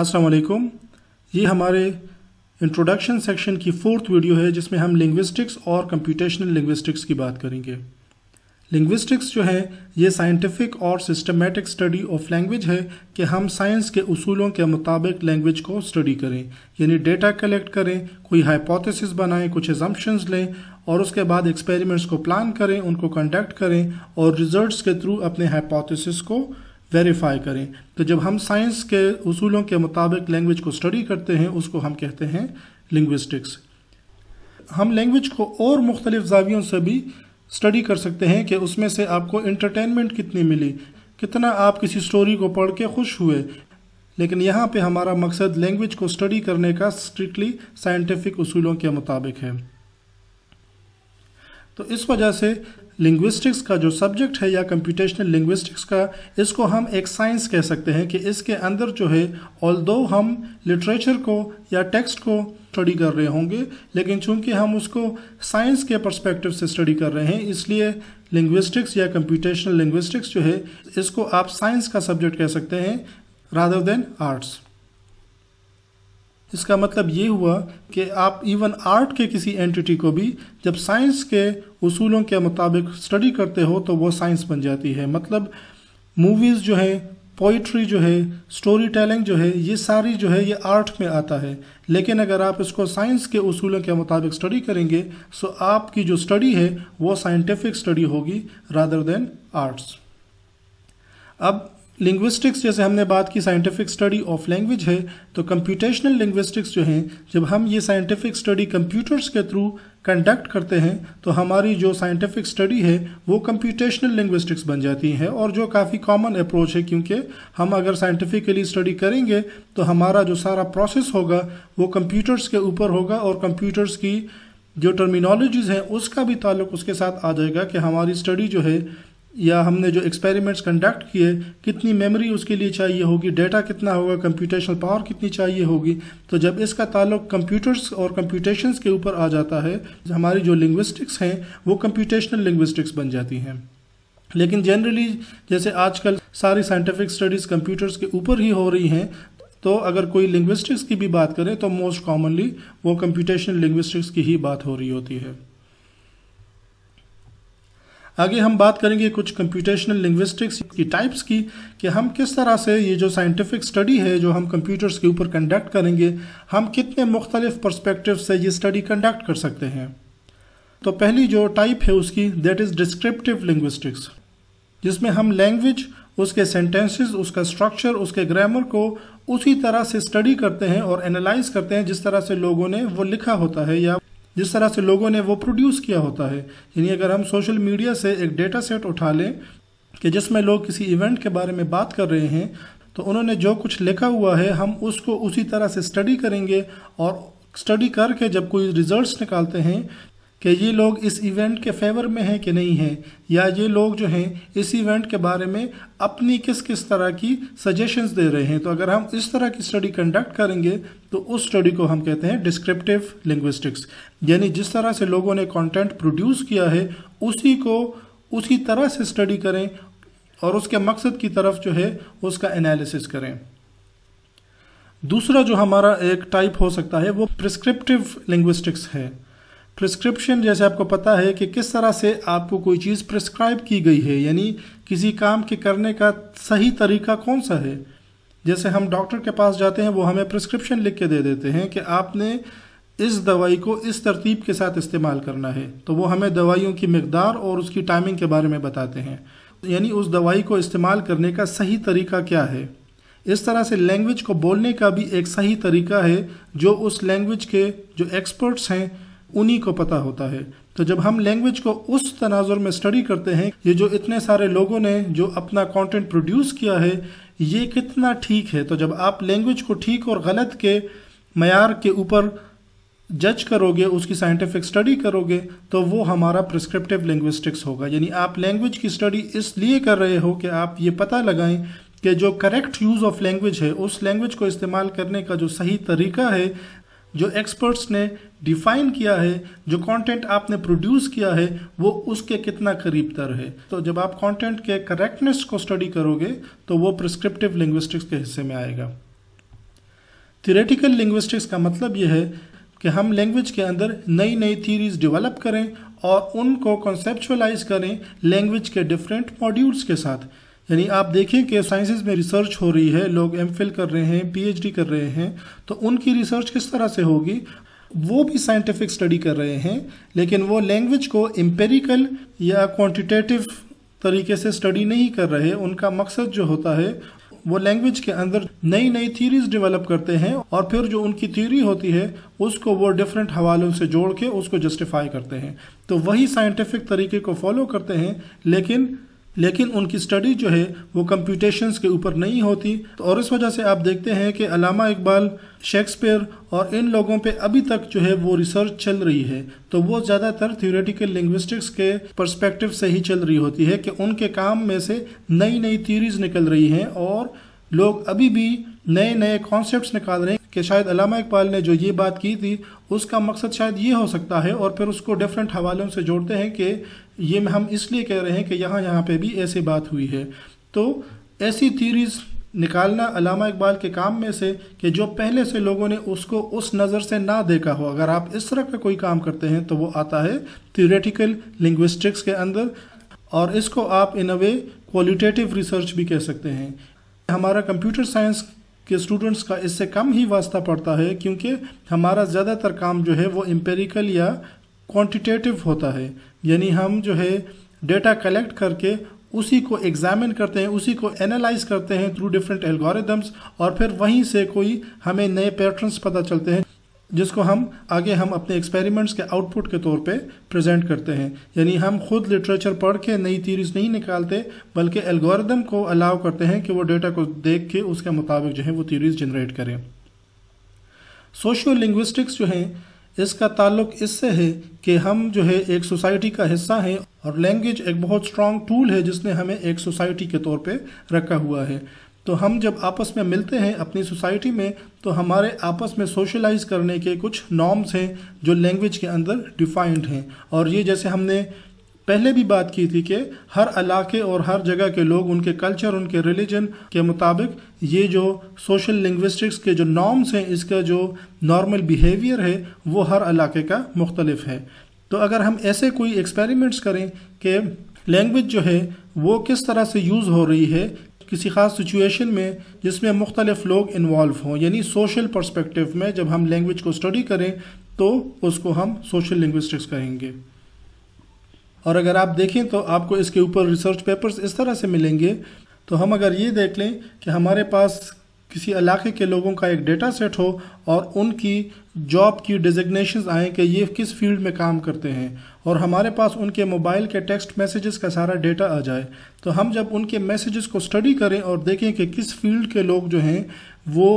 अस्सलाम वालेकुम ये हमारे इंट्रोडक्शन सेक्शन की फोर्थ वीडियो है जिसमें हम लिंग्विस्टिक्स और कंप्यूटेशनल लिंग्विस्टिक्स की बात करेंगे लिंग्विस्टिक्स जो है ये साइंटिफिक और सिस्टमेटिक स्टडी ऑफ लैंग्वेज है कि हम साइंस के उसूलों के मुताबिक लैंग्वेज को स्टडी करें यानी डेटा कलेक्ट करें कोई हाइपोथेसिस बनाएं कुछ एजम्पन्स लें और उसके बाद एक्सपेरिमेंट्स को प्लान करें उनको कंडक्ट करें और रिजल्ट्स के थ्रू अपने हाइपोथेसिस को वेरीफाई करें तो जब हम साइंस के उसूलों के मुताबिक लैंग्वेज को स्टडी करते हैं उसको हम कहते हैं लिंग्विस्टिक्स हम लैंग्वेज को और मुख्तलिफ जावियों से भी स्टडी कर सकते हैं कि उसमें से आपको इंटरटेनमेंट कितनी मिली कितना आप किसी स्टोरी को पढ़ के खुश हुए लेकिन यहाँ पे हमारा मकसद लैंग्वेज को स्टडी करने का स्ट्रिक्टली साइंटिफिक उसूलों के मुताबिक है तो इस वजह से लिंग्विस्टिक्स का जो सब्जेक्ट है या कंप्यूटेशनल लिंग्विस्टिक्स का इसको हम एक साइंस कह सकते हैं कि इसके अंदर जो है ऑल दो हम लिटरेचर को या टेक्स्ट को स्टडी कर रहे होंगे लेकिन चूंकि हम उसको साइंस के परस्पेक्टिव से स्टडी कर रहे हैं इसलिए लिंग्विस्टिक्स या कंप्यूटेशनल लिंग्विस्टिक्स जो है इसको आप साइंस का सब्जेक्ट कह सकते हैं रादर देन आर्ट्स इसका मतलब ये हुआ कि आप इवन आर्ट के किसी एंटिटी को भी जब साइंस के उसूलों के मुताबिक स्टडी करते हो तो वो साइंस बन जाती है मतलब मूवीज़ जो है पोइट्री जो है स्टोरी टेलिंग जो है ये सारी जो है ये आर्ट में आता है लेकिन अगर आप इसको साइंस के उसूलों के मुताबिक स्टडी करेंगे सो आपकी जो स्टडी है वो साइंटिफिक स्टडी होगी रादर देन आर्ट्स अब लिंग्विस्टिक्स जैसे हमने बात की साइंटिफिक स्टडी ऑफ लैंग्वेज है तो कंप्यूटेशनल लिंग्विस्टिक्स जो हैं जब हम ये साइंटिफिक स्टडी कंप्यूटर्स के थ्रू कंडक्ट करते हैं तो हमारी जो साइंटिफिक स्टडी है वो कंप्यूटेशनल लिंग्विस्टिक्स बन जाती है और जो काफ़ी कॉमन अप्रोच है क्योंकि हम अगर साइंटिफिकली स्टडी करेंगे तो हमारा जो सारा प्रोसेस होगा वो कंप्यूटर्स के ऊपर होगा और कंप्यूटर्स की जो टर्मिनोलॉजीज़ हैं उसका भी ताल्लुक उसके साथ आ जाएगा कि हमारी स्टडी जो है या हमने जो एक्सपेरिमेंट्स कंडक्ट किए कितनी मेमोरी उसके लिए चाहिए होगी डेटा कितना होगा कंप्यूटेशनल पावर कितनी चाहिए होगी तो जब इसका ताल्लुक कंप्यूटर्स और कंप्यूटेशंस के ऊपर आ जाता है हमारी जो लिंग्विस्टिक्स हैं वो कंप्यूटेशनल लिंग्विस्टिक्स बन जाती हैं लेकिन जनरली जैसे आजकल सारी साइंटिफिक स्टडीज़ कंप्यूटर्स के ऊपर ही हो रही हैं तो अगर कोई लिंग्विस्टिक्स की भी बात करें तो मोस्ट कॉमनली वो कंप्यूटेशनल लिंग्विस्टिक्स की ही बात हो रही होती है आगे हम बात करेंगे कुछ कंप्यूटेशनल लिंग्विस्टिक्स की टाइप्स की कि हम किस तरह से ये जो साइंटिफिक स्टडी है जो हम कंप्यूटर्स के ऊपर कंडक्ट करेंगे हम कितने मुख्तलिफ परस्पेक्टिव से ये स्टडी कंडक्ट कर सकते हैं तो पहली जो टाइप है उसकी दैट इज़ डिस्क्रिप्टिव लिंग्विस्टिक्स जिसमें हम लैंग्वेज उसके सेंटेंसेस उसका स्ट्रक्चर उसके ग्रामर को उसी तरह से स्टडी करते हैं और एनालाइज करते हैं जिस तरह से लोगों ने वो लिखा होता है या जिस तरह से लोगों ने वो प्रोड्यूस किया होता है यानी अगर हम सोशल मीडिया से एक डेटा सेट उठा लें कि जिसमें लोग किसी इवेंट के बारे में बात कर रहे हैं तो उन्होंने जो कुछ लिखा हुआ है हम उसको उसी तरह से स्टडी करेंगे और स्टडी करके जब कोई रिजल्ट्स निकालते हैं कि ये लोग इस इवेंट के फेवर में हैं कि नहीं हैं या ये लोग जो हैं इस इवेंट के बारे में अपनी किस किस तरह की सजेशंस दे रहे हैं तो अगर हम इस तरह की स्टडी कंडक्ट करेंगे तो उस स्टडी को हम कहते हैं डिस्क्रिप्टिव लिंग्विस्टिक्स यानी जिस तरह से लोगों ने कॉन्टेंट प्रोड्यूस किया है उसी को उसी तरह से स्टडी करें और उसके मकसद की तरफ जो है उसका एनालिसिस करें दूसरा जो हमारा एक टाइप हो सकता है वो प्रिस्क्रिप्टिव लिंग्विस्टिक्स है प्रिस्क्रिप्शन जैसे आपको पता है कि किस तरह से आपको कोई चीज़ प्रिस्क्राइब की गई है यानी किसी काम के करने का सही तरीका कौन सा है जैसे हम डॉक्टर के पास जाते हैं वो हमें प्रिस्क्रिप्शन लिख के दे देते हैं कि आपने इस दवाई को इस तरतीब के साथ इस्तेमाल करना है तो वो हमें दवाइयों की मकदार और उसकी टाइमिंग के बारे में बताते हैं यानी उस दवाई को इस्तेमाल करने का सही तरीका क्या है इस तरह से लैंग्वेज को बोलने का भी एक सही तरीका है जो उस लैंग्वेज के जो एक्सपर्ट्स हैं उन्हीं को पता होता है तो जब हम लैंग्वेज को उस तनाजुर में स्टडी करते हैं ये जो इतने सारे लोगों ने जो अपना कंटेंट प्रोड्यूस किया है ये कितना ठीक है तो जब आप लैंग्वेज को ठीक और गलत के मैार के ऊपर जज करोगे उसकी साइंटिफिक स्टडी करोगे तो वो हमारा प्रिस्क्रिप्टिव लिंग्विस्टिक्स होगा यानी आप लैंग्वेज की स्टडी इसलिए कर रहे हो कि आप ये पता लगाएं कि जो करेक्ट यूज़ ऑफ लैंग्वेज है उस लैंग्वेज को इस्तेमाल करने का जो सही तरीका है जो एक्सपर्ट्स ने डिफाइन किया है जो कंटेंट आपने प्रोड्यूस किया है वो उसके कितना करीब तर है तो जब आप कंटेंट के करेक्टनेस को स्टडी करोगे तो वो प्रिस्क्रिप्टिव लिंग्विस्टिक्स के हिस्से में आएगा थियोरेटिकल लिंग्विस्टिक्स का मतलब यह है कि हम लैंग्वेज के अंदर नई नई थीरीज डेवलप करें और उनको कॉन्सेप्चुअलाइज करें लैंग्वेज के डिफरेंट मॉड्यूल्स के साथ यानी आप देखें कि साइंसेज में रिसर्च हो रही है लोग एम कर रहे हैं पी कर रहे हैं तो उनकी रिसर्च किस तरह से होगी वो भी साइंटिफिक स्टडी कर रहे हैं लेकिन वो लैंग्वेज को एम्पेरिकल या क्वांटिटेटिव तरीके से स्टडी नहीं कर रहे उनका मकसद जो होता है वो लैंग्वेज के अंदर नई नई थीरीज डेवलप करते हैं और फिर जो उनकी थीरी होती है उसको वो डिफरेंट हवालों से जोड़ के उसको जस्टिफाई करते हैं तो वही साइंटिफिक तरीके को फॉलो करते हैं लेकिन लेकिन उनकी स्टडी जो है वो कंप्यूटेशंस के ऊपर नहीं होती तो और इस वजह से आप देखते हैं कि अलामा इकबाल शेक्सपियर और इन लोगों पे अभी तक जो है वो रिसर्च चल रही है तो वो ज़्यादातर थियोरेटिकल लिंग्विस्टिक्स के परस्पेक्टिव से ही चल रही होती है कि उनके काम में से नई नई थीरीज निकल रही हैं और लोग अभी भी नए नए कॉन्सेप्ट निकाल रहे हैं कि शायद अलामा इकबाल ने जो ये बात की थी उसका मकसद शायद ये हो सकता है और फिर उसको डिफरेंट हवालों से जोड़ते हैं कि ये हम इसलिए कह रहे हैं कि यहाँ यहाँ पे भी ऐसे बात हुई है तो ऐसी थीरीज़ निकालना अलामा इकबाल के काम में से कि जो पहले से लोगों ने उसको उस नज़र से ना देखा हो अगर आप इस तरह का कोई काम करते हैं तो वो आता है थियोरेटिकल लिंग्विस्टिक्स के अंदर और इसको आप इन अ वे क्वालिटेटिव रिसर्च भी कह सकते हैं हमारा कंप्यूटर साइंस के स्टूडेंट्स का इससे कम ही वास्ता पड़ता है क्योंकि हमारा ज़्यादातर काम जो है वो एम्पेरिकल या क्वांटिटेटिव होता है यानी हम जो है डेटा कलेक्ट करके उसी को एग्जामिन करते हैं उसी को एनालाइज करते हैं थ्रू डिफरेंट एल्गोरिदम्स और फिर वहीं से कोई हमें नए पैटर्न्स पता चलते हैं जिसको हम आगे हम अपने एक्सपेरिमेंट्स के आउटपुट के तौर पे प्रेजेंट करते हैं यानी हम खुद लिटरेचर पढ़ के नई थीरीज नहीं निकालते बल्कि एल्गोरिदम को अलाउ करते हैं कि वो डेटा को देख के उसके मुताबिक जो है वो थीरीज जनरेट करें सोशो लिंग्विस्टिक्स जो है इसका ताल्लुक इससे है कि हम जो है एक सोसाइटी का हिस्सा हैं और लैंग्वेज एक बहुत स्ट्रॉन्ग टूल है जिसने हमें एक सोसाइटी के तौर पे रखा हुआ है तो हम जब आपस में मिलते हैं अपनी सोसाइटी में तो हमारे आपस में सोशलाइज करने के कुछ नॉर्म्स हैं जो लैंग्वेज के अंदर डिफाइंड हैं और ये जैसे हमने पहले भी बात की थी कि हर इलाके और हर जगह के लोग उनके कल्चर उनके रिलीजन के मुताबिक ये जो सोशल लिंग्विस्टिक्स के जो नॉर्म्स हैं इसका जो नॉर्मल बिहेवियर है वो हर इलाके का मुख्तलिफ है तो अगर हम ऐसे कोई एक्सपेरिमेंट्स करें कि लैंग्वेज जो है वो किस तरह से यूज़ हो रही है किसी ख़ास सिचुएशन में जिसमें मुख्तलिफ लोग इन्वॉल्व हों यानी सोशल परस्पेक्टिव में जब हम लैंग्वेज को स्टडी करें तो उसको हम सोशल लिंग्विस्टिक्स कहेंगे और अगर आप देखें तो आपको इसके ऊपर रिसर्च पेपर्स इस तरह से मिलेंगे तो हम अगर ये देख लें कि हमारे पास किसी इलाके के लोगों का एक डेटा सेट हो और उनकी जॉब की डिजिग्नेशन आएँ कि ये किस फील्ड में काम करते हैं और हमारे पास उनके मोबाइल के टेक्स्ट मैसेजेस का सारा डेटा आ जाए तो हम जब उनके मैसेजेस को स्टडी करें और देखें कि किस फील्ड के लोग जो हैं वो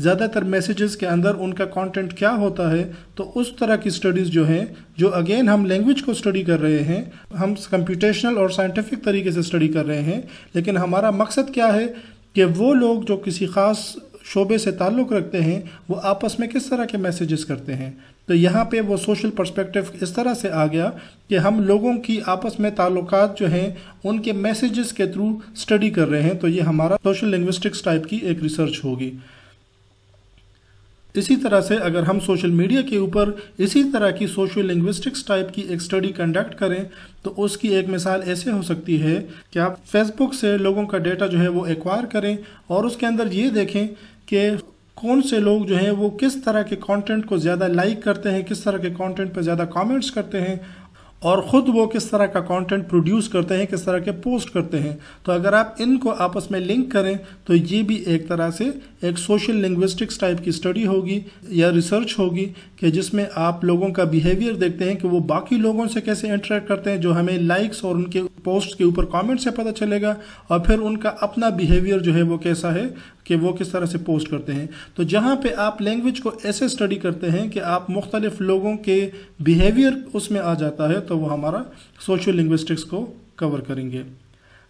ज़्यादातर मैसेजेस के अंदर उनका कंटेंट क्या होता है तो उस तरह की स्टडीज़ जो हैं जो अगेन हम लैंग्वेज को स्टडी कर रहे हैं हम कंप्यूटेशनल और साइंटिफिक तरीके से स्टडी कर रहे हैं लेकिन हमारा मकसद क्या है कि वो लोग जो किसी ख़ास शोबे से ताल्लुक़ रखते हैं वो आपस में किस तरह के मैसेजेस करते हैं तो यहाँ पे वो सोशल पर्सपेक्टिव इस तरह से आ गया कि हम लोगों की आपस में ताल्लुक जो हैं उनके मैसेजेस के थ्रू स्टडी कर रहे हैं तो ये हमारा सोशल लिंग्विस्टिक्स टाइप की एक रिसर्च होगी इसी तरह से अगर हम सोशल मीडिया के ऊपर इसी तरह की सोशल लिंग्विस्टिक्स टाइप की एक स्टडी कंडक्ट करें तो उसकी एक मिसाल ऐसे हो सकती है कि आप फेसबुक से लोगों का डेटा जो है वो एक्वायर करें और उसके अंदर ये देखें कि कौन से लोग जो हैं वो किस तरह के कंटेंट को ज़्यादा लाइक करते हैं किस तरह के कंटेंट पर ज़्यादा कमेंट्स करते हैं और ख़ुद वो किस तरह का कंटेंट प्रोड्यूस करते हैं किस तरह के पोस्ट करते हैं तो अगर आप इनको आपस में लिंक करें तो ये भी एक तरह से एक सोशल लिंग्विस्टिक्स टाइप की स्टडी होगी या रिसर्च होगी कि जिसमें आप लोगों का बिहेवियर देखते हैं कि वो बाकी लोगों से कैसे इंटरेक्ट करते हैं जो हमें लाइक्स और उनके पोस्ट के ऊपर कॉमेंट्स से पता चलेगा और फिर उनका अपना बिहेवियर जो है वो कैसा है कि वो किस तरह से पोस्ट करते हैं तो जहाँ पे आप लैंग्वेज को ऐसे स्टडी करते हैं कि आप मुख्तलिफ लोगों के बिहेवियर उसमें आ जाता है तो वो हमारा सोशो लिंग्विस्टिक्स को कवर करेंगे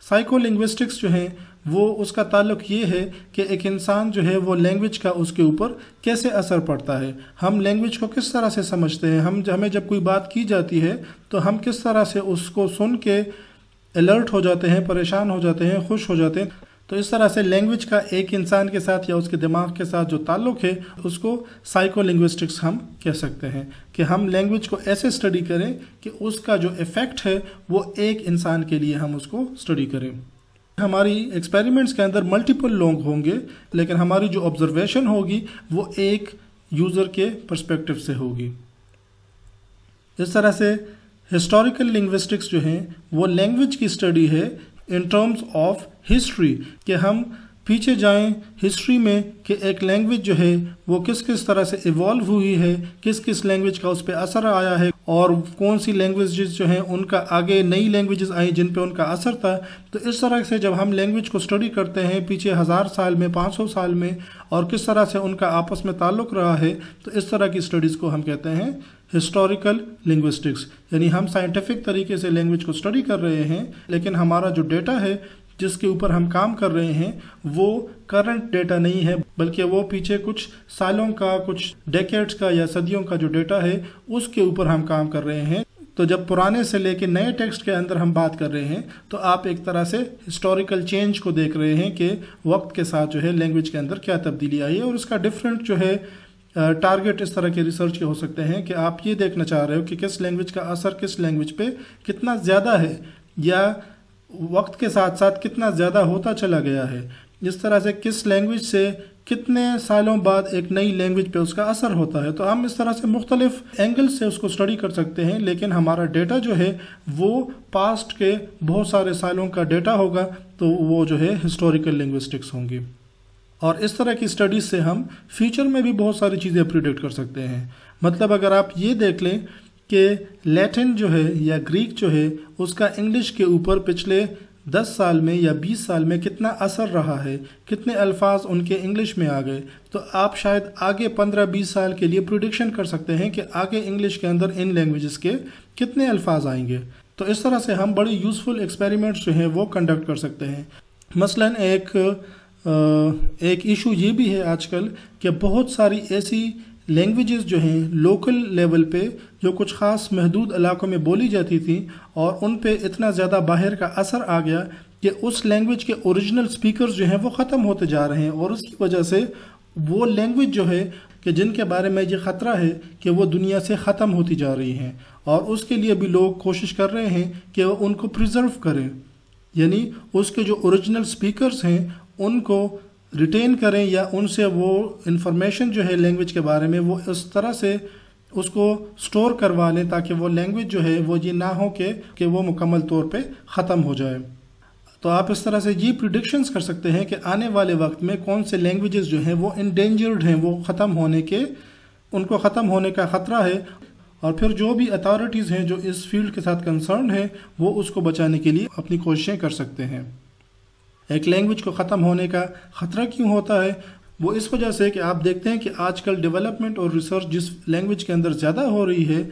साइको लिंग्विस्टिक्स जो है वो उसका ताल्लुक ये है कि एक इंसान जो है वो लैंग्वेज का उसके ऊपर कैसे असर पड़ता है हम लैंग्वेज को किस तरह से समझते हैं हम हमें जब कोई बात की जाती है तो हम किस तरह से उसको सुन के अलर्ट हो जाते हैं परेशान हो जाते हैं खुश हो जाते हैं तो इस तरह से लैंग्वेज का एक इंसान के साथ या उसके दिमाग के साथ जो ताल्लुक है उसको साइको लिंग्विस्टिक्स हम कह सकते हैं कि हम लैंग्वेज को ऐसे स्टडी करें कि उसका जो इफ़ेक्ट है वो एक इंसान के लिए हम उसको स्टडी करें हमारी एक्सपेरिमेंट्स के अंदर मल्टीपल लोग होंगे लेकिन हमारी जो ऑब्जर्वेशन होगी वो एक यूज़र के परस्पेक्टिव से होगी इस तरह से हिस्टोरिकल लिंग्विस्टिक्स जो हैं वो लैंग्वेज की स्टडी है इन टर्म्स ऑफ हिस्ट्री कि हम पीछे जाएं हिस्ट्री में कि एक लैंग्वेज जो है वो किस किस तरह से इवॉल्व हुई है किस किस लैंग्वेज का उस पर असर आया है और कौन सी लैंग्वेज जो हैं उनका आगे नई लैंग्वेजेस आई जिन पे उनका असर था तो इस तरह से जब हम लैंग्वेज को स्टडी करते हैं पीछे हज़ार साल में पाँच सौ साल में और किस तरह से उनका आपस में ताल्लुक़ रहा है तो इस तरह की स्टडीज़ को हम कहते हैं हिस्टोरिकल लिंग्विस्टिक्स यानी हम साइंटिफिक तरीके से लैंग्वेज को स्टडी कर रहे हैं लेकिन हमारा जो डेटा है जिसके ऊपर हम काम कर रहे हैं वो करंट डेटा नहीं है बल्कि वो पीछे कुछ सालों का कुछ डेकेट्स का या सदियों का जो डेटा है उसके ऊपर हम काम कर रहे हैं तो जब पुराने से लेके नए टेक्स्ट के अंदर हम बात कर रहे हैं तो आप एक तरह से हिस्टोरिकल चेंज को देख रहे हैं कि वक्त के साथ जो है लैंग्वेज के अंदर क्या तब्दीली आई है और उसका डिफरेंट जो है टारगेट इस तरह के रिसर्च के हो सकते हैं कि आप ये देखना चाह रहे हो कि किस लैंग्वेज का असर किस लैंग्वेज पे कितना ज़्यादा है या वक्त के साथ साथ कितना ज़्यादा होता चला गया है जिस तरह से किस लैंग्वेज से कितने सालों बाद एक नई लैंग्वेज पे उसका असर होता है तो हम इस तरह से मुख्तलिफ एंगल से उसको स्टडी कर सकते हैं लेकिन हमारा डेटा जो है वो पास्ट के बहुत सारे सालों का डेटा होगा तो वो जो है हिस्टोरिकल लिंग्विस्टिक्स होंगी और इस तरह की स्टडीज़ से हम फ्यूचर में भी बहुत सारी चीज़ें प्रिडिक्ट कर सकते हैं मतलब अगर आप ये देख लें कि लैटिन जो है या ग्रीक जो है उसका इंग्लिश के ऊपर पिछले दस साल में या बीस साल में कितना असर रहा है कितने अल्फाज उनके इंग्लिश में आ गए तो आप शायद आगे पंद्रह बीस साल के लिए प्रोडिक्शन कर सकते हैं कि आगे इंग्लिश के अंदर इन लैंग्वेजेस के कितने अल्फाज आएंगे तो इस तरह से हम बड़े यूज़फुल एक्सपेरिमेंट्स जो हैं वो कंडक्ट कर सकते हैं मसलन एक एक इशू ये भी है आजकल कि बहुत सारी ऐसी लैंग्वेजेस जो हैं लोकल लेवल पे जो कुछ ख़ास महदूद इलाकों में बोली जाती थी और उन पे इतना ज़्यादा बाहर का असर आ गया कि उस लैंग्वेज के ओरिजिनल स्पीकर्स जो हैं वो ख़त्म होते जा रहे हैं और उसकी वजह से वो लैंग्वेज जो है कि जिनके बारे में ये ख़तरा है कि वो दुनिया से ख़त्म होती जा रही हैं और उसके लिए भी लोग कोशिश कर रहे हैं कि वो उनको प्रिजर्व करें यानी उसके जो ओरिजिनल स्पीकर्स हैं उनको रिटेन करें या उनसे वो इंफॉर्मेशन जो है लैंग्वेज के बारे में वो इस तरह से उसको स्टोर करवा लें ताकि वो लैंग्वेज जो है वो ये ना हो के कि वो मुकम्मल तौर पे ख़त्म हो जाए तो आप इस तरह से ये प्रिडिक्शंस कर सकते हैं कि आने वाले वक्त में कौन से लैंग्वेजेस जो हैं वो इंडेंजर्ड हैं वो ख़त्म होने के उनको ख़त्म होने का ख़तरा है और फिर जो भी अथॉरिटीज़ हैं जो इस फील्ड के साथ कंसर्न हैं वो उसको बचाने के लिए अपनी कोशिशें कर सकते हैं एक लैंग्वेज को ख़त्म होने का ख़तरा क्यों होता है वो इस वजह से कि आप देखते हैं कि आजकल डेवलपमेंट और रिसर्च जिस लैंग्वेज के अंदर ज़्यादा हो रही है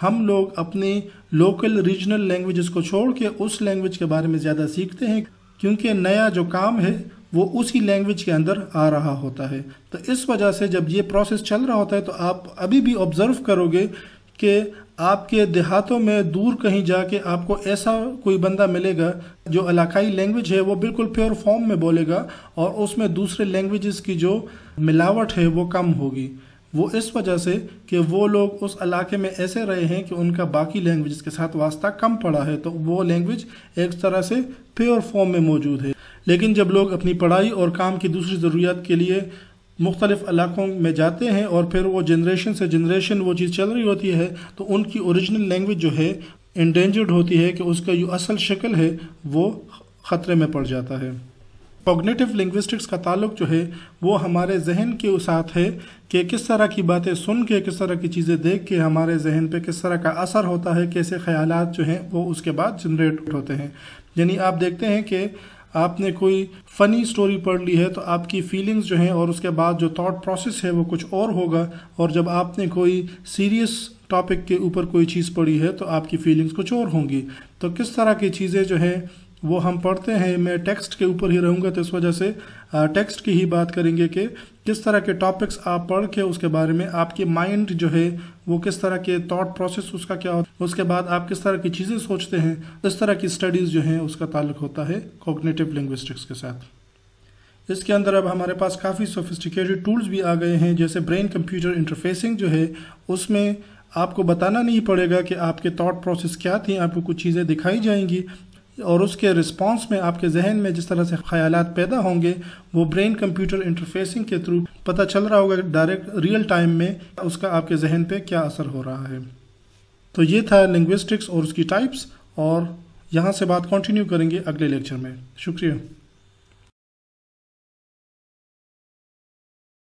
हम लोग अपने लोकल रीजनल लैंग्वेजेस को छोड़ के उस लैंग्वेज के बारे में ज़्यादा सीखते हैं क्योंकि नया जो काम है वो उसी लैंग्वेज के अंदर आ रहा होता है तो इस वजह से जब ये प्रोसेस चल रहा होता है तो आप अभी भी ऑब्ज़र्व करोगे कि आपके देहातों में दूर कहीं जाके आपको ऐसा कोई बंदा मिलेगा जो इलाकाई लैंग्वेज है वो बिल्कुल प्योर फॉर्म में बोलेगा और उसमें दूसरे लैंग्वेजेस की जो मिलावट है वो कम होगी वो इस वजह से कि वो लोग उस इलाके में ऐसे रहे हैं कि उनका बाकी लैंग्वेज के साथ वास्ता कम पड़ा है तो वो लैंग्वेज एक तरह से प्योर फॉर्म में मौजूद है लेकिन जब लोग अपनी पढ़ाई और काम की दूसरी ज़रूरियात के लिए मुख्तलिफ इलाकों में जाते हैं और फिर वो जनरेशन से जनरेशन वो चीज़ चल रही होती है तो उनकी ओरिजिनल लैंग्वेज जो है इंडेंजर्ड होती है कि उसका जो असल शक्ल है वो ख़तरे में पड़ जाता है कॉग्नेटिव लिंग्विस्टिक्स का ताल्लुक जो है वो हमारे जहन के साथ है कि किस तरह की बातें सुन के किस तरह की चीज़ें देख के हमारे जहन पे किस तरह का असर होता है कैसे ख्याल जो हैं वो उसके बाद जनरेट होते हैं यानी आप देखते हैं कि आपने कोई फ़नी स्टोरी पढ़ ली है तो आपकी फीलिंग्स जो हैं और उसके बाद जो थॉट प्रोसेस है वो कुछ और होगा और जब आपने कोई सीरियस टॉपिक के ऊपर कोई चीज़ पढ़ी है तो आपकी फीलिंग्स कुछ और होंगी तो किस तरह की चीज़ें जो हैं वो हम पढ़ते हैं मैं टेक्स्ट के ऊपर ही रहूँगा तो इस वजह से टेक्स्ट की ही बात करेंगे कि किस तरह के टॉपिक्स आप पढ़ के उसके बारे में आपके माइंड जो है वो किस तरह के थॉट प्रोसेस उसका क्या होता है उसके बाद आप किस तरह की चीज़ें सोचते हैं इस तरह की स्टडीज़ जो हैं उसका ताल्लुक होता है कॉग्नेटिव लिंग्विस्टिक्स के साथ इसके अंदर अब हमारे पास काफ़ी सोफिस्टिकेटेड टूल्स भी आ गए हैं जैसे ब्रेन कंप्यूटर इंटरफेसिंग जो है उसमें आपको बताना नहीं पड़ेगा कि आपके थॉट प्रोसेस क्या थी आपको कुछ चीज़ें दिखाई जाएंगी और उसके रिस्पांस में आपके जहन में जिस तरह से ख्याल पैदा होंगे वो ब्रेन कंप्यूटर इंटरफेसिंग के थ्रू पता चल रहा होगा डायरेक्ट रियल टाइम में उसका आपके जहन पे क्या असर हो रहा है तो ये था लिंग्विस्टिक्स और उसकी टाइप्स और यहाँ से बात कंटिन्यू करेंगे अगले लेक्चर में शुक्रिया